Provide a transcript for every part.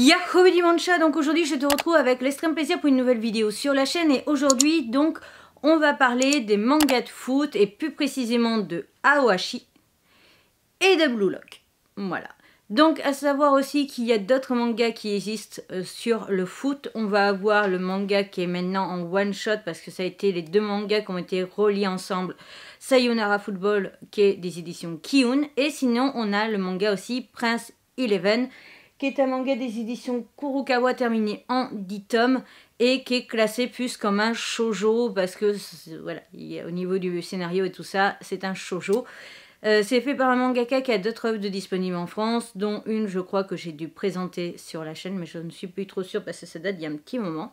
Yahoo Dimancha, donc aujourd'hui je te retrouve avec l'extrême plaisir pour une nouvelle vidéo sur la chaîne et aujourd'hui donc on va parler des mangas de foot et plus précisément de Awashi et de Blue Lock. Voilà. Donc à savoir aussi qu'il y a d'autres mangas qui existent euh, sur le foot. On va avoir le manga qui est maintenant en one shot parce que ça a été les deux mangas qui ont été reliés ensemble. Sayonara Football qui est des éditions Kiun et sinon on a le manga aussi Prince Eleven qui est un manga des éditions Kurukawa terminé en 10 tomes et qui est classé plus comme un shojo parce que voilà, au niveau du scénario et tout ça, c'est un shojo. Euh, c'est fait par un mangaka qui a d'autres œuvres disponibles en France, dont une je crois que j'ai dû présenter sur la chaîne, mais je ne suis plus trop sûre parce que ça date d'il y a un petit moment.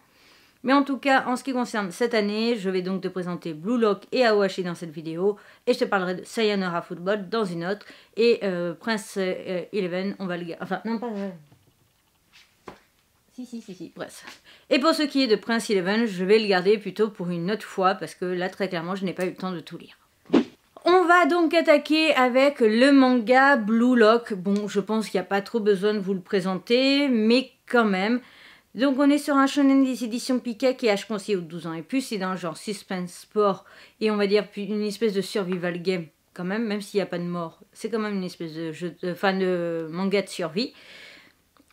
Mais en tout cas, en ce qui concerne cette année, je vais donc te présenter Blue Lock et Awashi dans cette vidéo, et je te parlerai de Sayonara Football dans une autre, et euh, Prince euh, Eleven, on va le... garder... Enfin, non pas... Euh, si, si, si, si, bref. Et pour ce qui est de Prince Eleven, je vais le garder plutôt pour une autre fois, parce que là, très clairement, je n'ai pas eu le temps de tout lire. On va donc attaquer avec le manga Blue Lock. Bon, je pense qu'il n'y a pas trop besoin de vous le présenter, mais quand même, donc on est sur un shonen des éditions Piquet qui est je conseillé aux 12 ans et plus, c'est dans le genre suspense, sport et on va dire une espèce de survival game quand même, même s'il n'y a pas de mort. C'est quand même une espèce de jeu, de, manga de survie.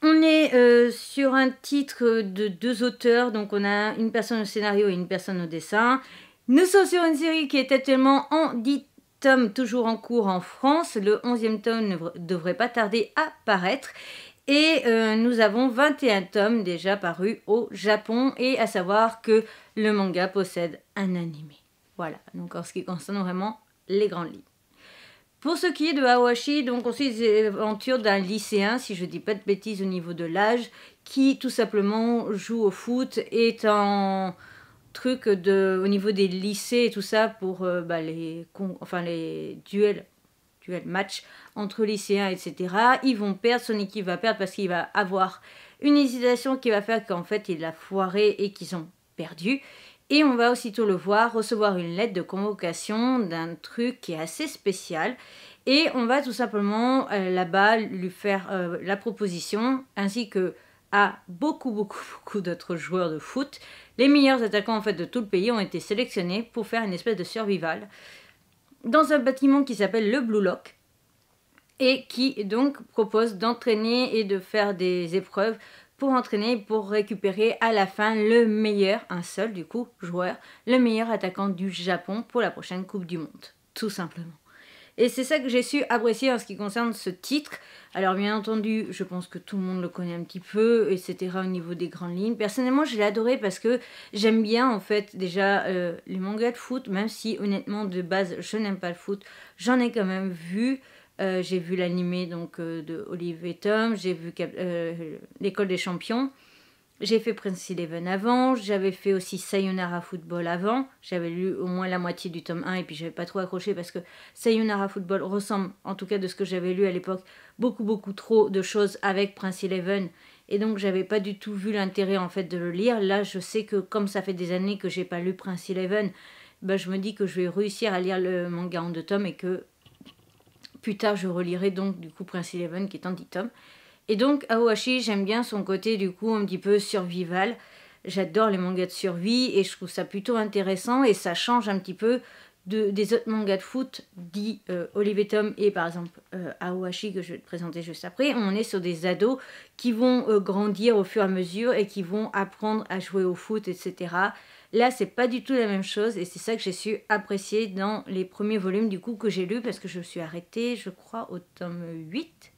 On est euh, sur un titre de deux auteurs, donc on a une personne au scénario et une personne au dessin. Nous sommes sur une série qui est actuellement en dix tomes, toujours en cours en France. Le 11e tome ne devrait pas tarder à paraître. Et euh, nous avons 21 tomes déjà parus au Japon et à savoir que le manga possède un anime. Voilà, donc en ce qui concerne vraiment les grands livres. Pour ce qui est de Hawashi, donc on suit les d'un lycéen, si je ne dis pas de bêtises au niveau de l'âge, qui tout simplement joue au foot, est en truc de, au niveau des lycées et tout ça pour euh, bah, les, enfin, les duels match entre lycéens, etc. Ils vont perdre, son équipe va perdre parce qu'il va avoir une hésitation qui va faire qu'en fait il a foiré et qu'ils ont perdu. Et on va aussitôt le voir recevoir une lettre de convocation d'un truc qui est assez spécial. Et on va tout simplement euh, là-bas lui faire euh, la proposition, ainsi que à beaucoup, beaucoup, beaucoup d'autres joueurs de foot. Les meilleurs attaquants en fait de tout le pays ont été sélectionnés pour faire une espèce de survival dans un bâtiment qui s'appelle le Blue Lock et qui donc propose d'entraîner et de faire des épreuves pour entraîner pour récupérer à la fin le meilleur, un seul du coup, joueur, le meilleur attaquant du Japon pour la prochaine Coupe du Monde, tout simplement. Et c'est ça que j'ai su apprécier en ce qui concerne ce titre. Alors bien entendu, je pense que tout le monde le connaît un petit peu, etc. au niveau des grandes lignes. Personnellement, je l'ai adoré parce que j'aime bien en fait déjà euh, les mangas de foot, même si honnêtement de base je n'aime pas le foot, j'en ai quand même vu. Euh, j'ai vu l'animé donc euh, de Olive et Tom, j'ai vu L'école des champions. J'ai fait Prince Eleven avant, j'avais fait aussi Sayonara Football avant, j'avais lu au moins la moitié du tome 1 et puis j'avais pas trop accroché parce que Sayonara Football ressemble, en tout cas de ce que j'avais lu à l'époque, beaucoup beaucoup trop de choses avec Prince Eleven et donc j'avais pas du tout vu l'intérêt en fait de le lire. Là, je sais que comme ça fait des années que j'ai pas lu Prince Eleven, bah, je me dis que je vais réussir à lire le manga en deux tomes et que plus tard je relirai donc du coup Prince Eleven qui est en dix tomes. Et donc, Aowashi, j'aime bien son côté du coup un petit peu survival. J'adore les mangas de survie et je trouve ça plutôt intéressant et ça change un petit peu de, des autres mangas de foot dit euh, Tom et par exemple euh, Aowashi que je vais te présenter juste après, on est sur des ados qui vont euh, grandir au fur et à mesure et qui vont apprendre à jouer au foot, etc. Là, c'est pas du tout la même chose et c'est ça que j'ai su apprécier dans les premiers volumes du coup que j'ai lu parce que je me suis arrêtée, je crois, au tome 8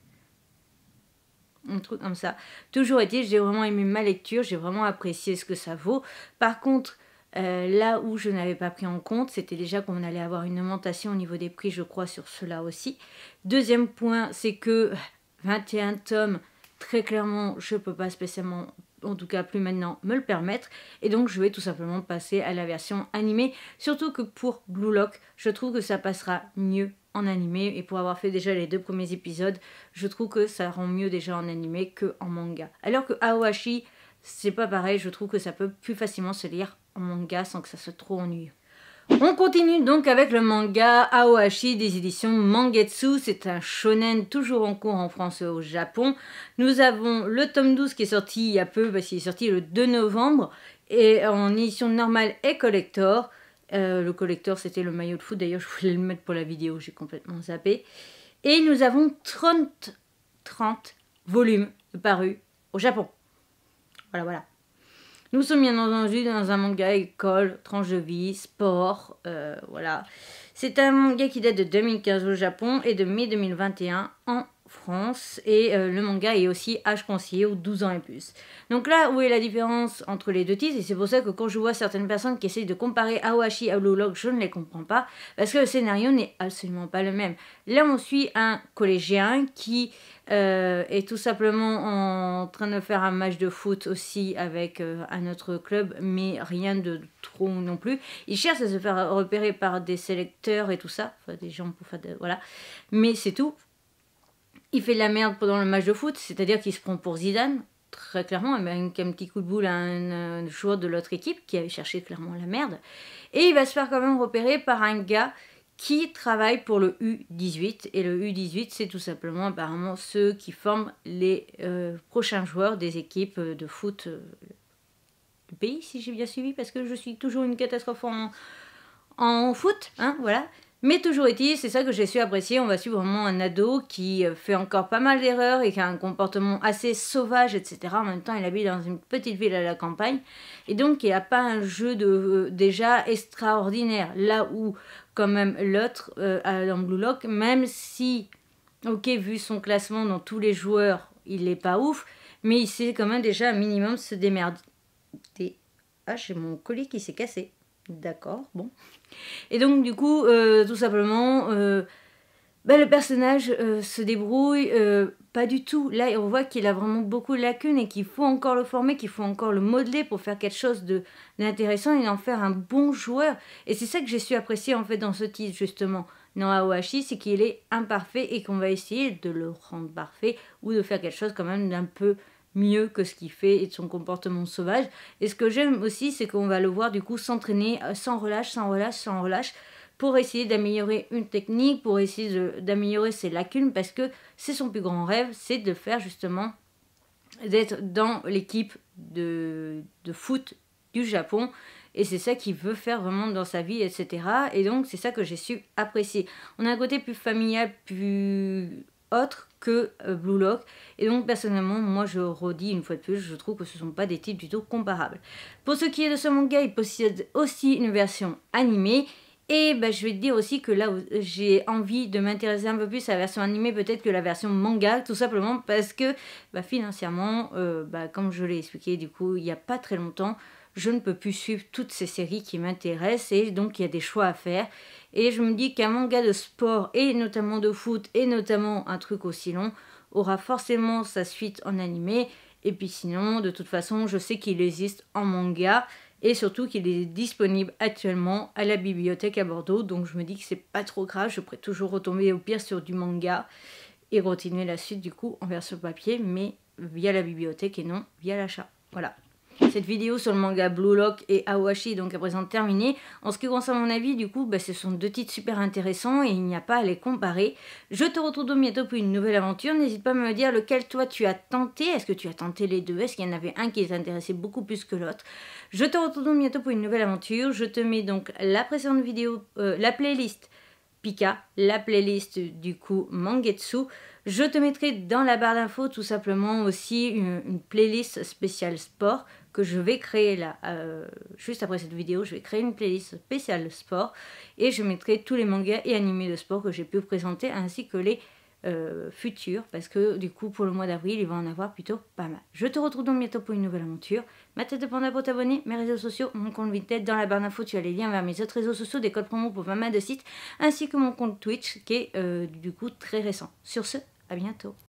un truc comme ça. Toujours été, j'ai vraiment aimé ma lecture, j'ai vraiment apprécié ce que ça vaut. Par contre, euh, là où je n'avais pas pris en compte, c'était déjà qu'on allait avoir une augmentation au niveau des prix, je crois, sur cela aussi. Deuxième point, c'est que 21 tomes, très clairement, je ne peux pas spécialement, en tout cas plus maintenant, me le permettre. Et donc, je vais tout simplement passer à la version animée. Surtout que pour Blue Lock, je trouve que ça passera mieux en animé et pour avoir fait déjà les deux premiers épisodes, je trouve que ça rend mieux déjà en animé que en manga. Alors que Aoashi, c'est pas pareil, je trouve que ça peut plus facilement se lire en manga sans que ça se trop ennuie. On continue donc avec le manga Aoashi des éditions Mangetsu. C'est un shonen toujours en cours en France et au Japon. Nous avons le tome 12 qui est sorti il y a peu, parce qu'il est sorti le 2 novembre, et en édition normale et collector. Euh, le collecteur, c'était le maillot de foot. D'ailleurs, je voulais le mettre pour la vidéo, j'ai complètement zappé. Et nous avons 30, volumes parus au Japon. Voilà, voilà. Nous sommes bien entendu dans un manga école, tranche de vie, sport, euh, voilà. C'est un manga qui date de 2015 au Japon et de mai 2021 en France et euh, le manga est aussi âge conseillé ou 12 ans et plus. Donc là où est la différence entre les deux titres et c'est pour ça que quand je vois certaines personnes qui essayent de comparer Awashi à Blue je ne les comprends pas parce que le scénario n'est absolument pas le même. Là on suit un collégien qui euh, est tout simplement en train de faire un match de foot aussi avec euh, un autre club mais rien de trop non plus. Il cherche à se faire repérer par des sélecteurs et tout ça, des gens pour faire de... voilà. Mais c'est tout il fait de la merde pendant le match de foot, c'est-à-dire qu'il se prend pour Zidane, très clairement, et met ben, un, petit coup de boule à un, euh, joueur de l'autre équipe qui avait cherché clairement la merde. Et il va se faire quand même repérer par un gars qui travaille pour le U18. Et le U18, c'est tout simplement apparemment ceux qui forment les euh, prochains joueurs des équipes euh, de foot du pays, si j'ai bien suivi, parce que je suis toujours une catastrophe en, en foot, hein, voilà. Mais toujours est c'est ça que j'ai su apprécier. On va suivre vraiment un ado qui euh, fait encore pas mal d'erreurs et qui a un comportement assez sauvage, etc. En même temps, il habite dans une petite ville à la campagne. Et donc, il n'a pas un jeu de, euh, déjà extraordinaire. Là où, quand même, l'autre, euh, à dans Blue Lock, même si, ok, vu son classement dans tous les joueurs, il n'est pas ouf, mais il sait quand même déjà un minimum se démerder. Ah, j'ai mon colis qui s'est cassé. D'accord, bon. Et donc du coup, euh, tout simplement, euh, bah, le personnage euh, se débrouille pas du tout. Là, on voit qu'il a vraiment beaucoup de lacunes et qu'il faut encore le former, qu'il faut encore le modeler pour faire quelque chose d'intéressant et en faire un bon joueur. Et c'est ça que j'ai su apprécier en fait dans ce titre justement. Dans c'est qu'il est imparfait et qu'on va essayer de le rendre parfait ou de faire quelque chose quand même d'un peu mieux que ce qu'il fait et de son comportement sauvage. Et ce que j'aime aussi, c'est qu'on va le voir du coup s'entraîner euh, sans relâche, sans relâche, sans relâche pour essayer d'améliorer une technique, pour essayer d'améliorer ses lacunes, parce que c'est son plus grand rêve, c'est de faire justement d'être dans l'équipe de, foot du Japon et c'est ça qu'il veut faire vraiment dans sa vie, etc. Et donc c'est ça que j'ai su apprécier. On a un côté plus familial, plus autre que euh, Blue Lock. Et donc personnellement, moi je redis une fois de plus, je trouve que ce ne sont pas des types du tout comparables. Pour ce qui est de ce manga, il possède aussi une version animée. Et bah, je vais te dire aussi que là j'ai envie de m'intéresser un peu plus à la version animée peut-être que la version manga, tout simplement parce que bah, financièrement, euh, bah, comme je l'ai expliqué du coup il n'y a pas très longtemps, je ne peux plus suivre toutes ces séries qui m'intéressent et donc il y a des choix à faire. Et je me dis qu'un manga de sport et notamment de foot et notamment un truc aussi long aura forcément sa suite en animé. Et puis sinon, de toute façon, je sais qu'il existe en manga et surtout qu'il est disponible actuellement à la bibliothèque à Bordeaux. Donc je me dis que c'est pas trop grave, je pourrais toujours retomber au pire sur du manga et continuer la suite du coup en version papier, mais via la bibliothèque et non via l'achat. Voilà. Cette vidéo sur le manga Blue Lock et Awashi est donc à présent terminée. En ce qui concerne mon avis, du coup, bah, ce sont deux titres super intéressants et il n'y a pas à les comparer. Je te retrouve bientôt pour une nouvelle aventure. N'hésite pas à me dire lequel toi tu as tenté. Est-ce que tu as tenté les deux Est-ce qu'il y en avait un qui t'intéressait beaucoup plus que l'autre Je te retrouve bientôt pour une nouvelle aventure. Je te mets donc la précédente vidéo, euh, la playlist Pika, la playlist du coup Mangetsu. Je te mettrai dans la barre d'infos tout simplement aussi une, une playlist spéciale sport que je vais créer là, euh, juste après cette vidéo, je vais créer une playlist spéciale sport et je mettrai tous les mangas et animés de sport que j'ai pu présenter ainsi que les euh, futurs parce que du coup pour le mois d'avril il va en avoir plutôt pas mal. Je te retrouve donc bientôt pour une nouvelle aventure. Ma tête de panda pour t'abonner, mes réseaux sociaux, mon compte Vinted dans la barre d'infos, tu as les liens vers mes autres réseaux sociaux, des codes promo pour pas mal de sites ainsi que mon compte Twitch qui est euh, du coup très récent. Sur ce, à bientôt.